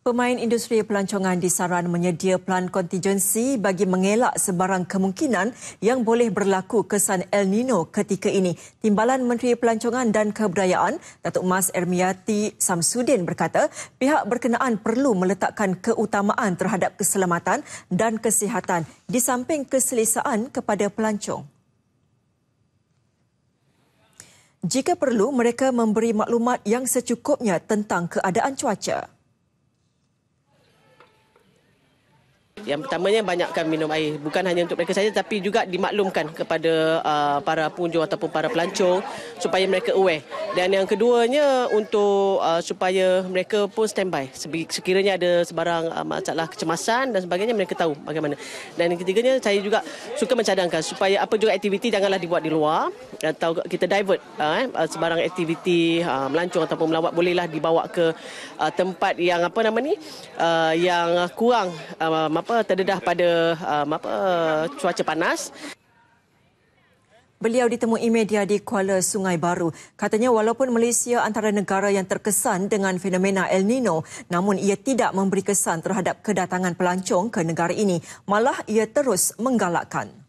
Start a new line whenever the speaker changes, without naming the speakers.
Pemain industri pelancongan disaran menyedia pelan kontingensi bagi mengelak sebarang kemungkinan yang boleh berlaku kesan El Nino ketika ini. Timbalan Menteri Pelancongan dan Kebudayaan, Datuk Mas Ermiyati Samsudin berkata, pihak berkenaan perlu meletakkan keutamaan terhadap keselamatan dan kesihatan di samping keselesaan kepada pelancong. Jika perlu, mereka memberi maklumat yang secukupnya tentang keadaan cuaca.
Yang pertamanya banyakkan minum air bukan hanya untuk mereka saja tapi juga dimaklumkan kepada uh, para pengunjung ataupun para pelancong supaya mereka aware dan yang keduanya untuk uh, supaya mereka pun standby sekiranya ada sebarang uh, masalah kecemasan dan sebagainya mereka tahu bagaimana. Dan yang ketiganya saya juga suka mencadangkan supaya apa juga aktiviti janganlah dibuat di luar atau kita divert uh, eh, uh sebarang aktiviti uh, melancong ataupun melawat bolehlah dibawa ke uh, tempat yang apa nama ni uh, yang kurang uh, apa terdedah pada uh, apa cuaca panas. Beliau ditemui media di Kuala Sungai
Baru. Katanya walaupun Malaysia antara negara yang terkesan dengan fenomena El Nino, namun ia tidak memberi kesan terhadap kedatangan pelancong ke negara ini. Malah ia terus menggalakkan.